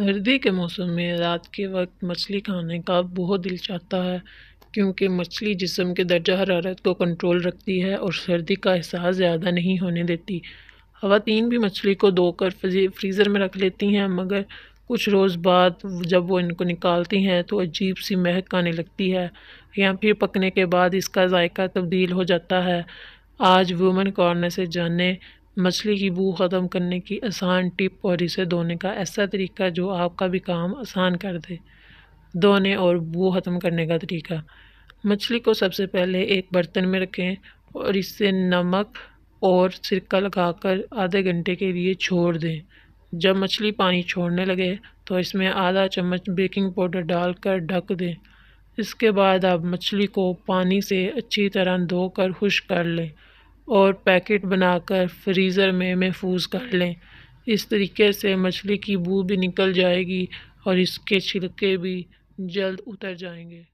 सर्दी के मौसम में रात के वक्त मछली खाने का बहुत दिल चाहता है क्योंकि मछली जिसम के दर्जा हरारत को कंट्रोल रखती है और सर्दी का एहसास ज़्यादा नहीं होने देती खातन भी मछली को धोकर फ्रीज़र में रख लेती हैं मगर कुछ रोज़ बाद जब वो इनको निकालती हैं तो अजीब सी महक आने लगती है या फिर पकने के बाद इसका जायका तब्दील हो जाता है आज वुमेन कॉर्नर से जाने मछली की बू ख़त्म करने की आसान टिप और इसे धोने का ऐसा तरीका जो आपका भी काम आसान कर दे धोने और बू ख़त्म करने का तरीका मछली को सबसे पहले एक बर्तन में रखें और इससे नमक और सिरका लगाकर आधे घंटे के लिए छोड़ दें जब मछली पानी छोड़ने लगे तो इसमें आधा चम्मच बेकिंग पाउडर डालकर ढक दें इसके बाद आप मछली को पानी से अच्छी तरह धोकर खुश कर लें और पैकेट बनाकर फ्रीज़र में महफूज कर लें इस तरीके से मछली की बू भी निकल जाएगी और इसके छिलके भी जल्द उतर जाएंगे